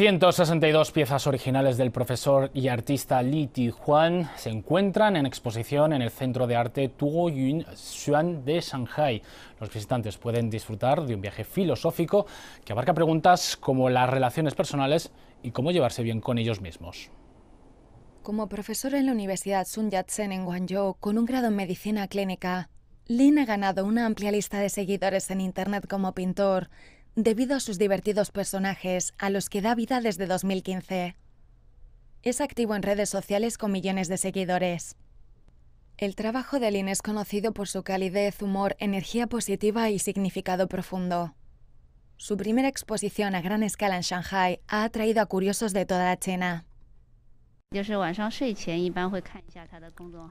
162 piezas originales del profesor y artista Li Tijuan se encuentran en exposición en el Centro de Arte Tuo Yun Xuan de Shanghai. Los visitantes pueden disfrutar de un viaje filosófico que abarca preguntas como las relaciones personales y cómo llevarse bien con ellos mismos. Como profesor en la Universidad Sun Yat-sen en Guangzhou, con un grado en medicina clínica, Lin ha ganado una amplia lista de seguidores en Internet como pintor debido a sus divertidos personajes a los que da vida desde 2015. Es activo en redes sociales con millones de seguidores. El trabajo de Lin es conocido por su calidez, humor, energía positiva y significado profundo. Su primera exposición a gran escala en Shanghai ha atraído a curiosos de toda la China.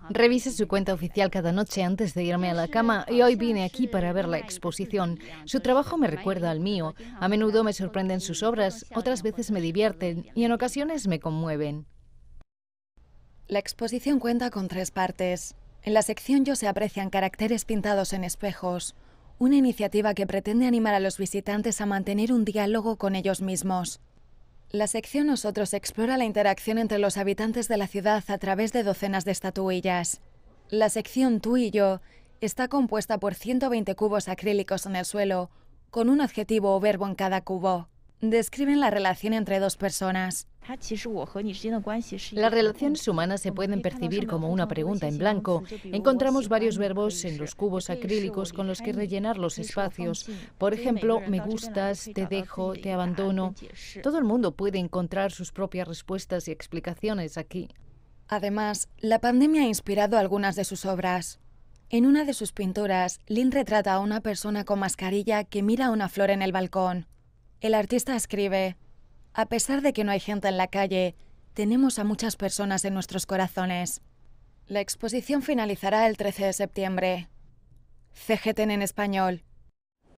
Revise su cuenta oficial cada noche antes de irme a la cama y hoy vine aquí para ver la exposición. Su trabajo me recuerda al mío. A menudo me sorprenden sus obras, otras veces me divierten y en ocasiones me conmueven. La exposición cuenta con tres partes. En la sección Yo se aprecian caracteres pintados en espejos, una iniciativa que pretende animar a los visitantes a mantener un diálogo con ellos mismos. La sección Nosotros explora la interacción entre los habitantes de la ciudad a través de docenas de estatuillas. La sección Tú y yo está compuesta por 120 cubos acrílicos en el suelo, con un adjetivo o verbo en cada cubo describen la relación entre dos personas. Las relaciones humanas se pueden percibir como una pregunta en blanco. Encontramos varios verbos en los cubos acrílicos con los que rellenar los espacios. Por ejemplo, me gustas, te dejo, te abandono. Todo el mundo puede encontrar sus propias respuestas y explicaciones aquí. Además, la pandemia ha inspirado algunas de sus obras. En una de sus pinturas, Lynn retrata a una persona con mascarilla que mira una flor en el balcón. El artista escribe, a pesar de que no hay gente en la calle, tenemos a muchas personas en nuestros corazones. La exposición finalizará el 13 de septiembre. CGTN en español.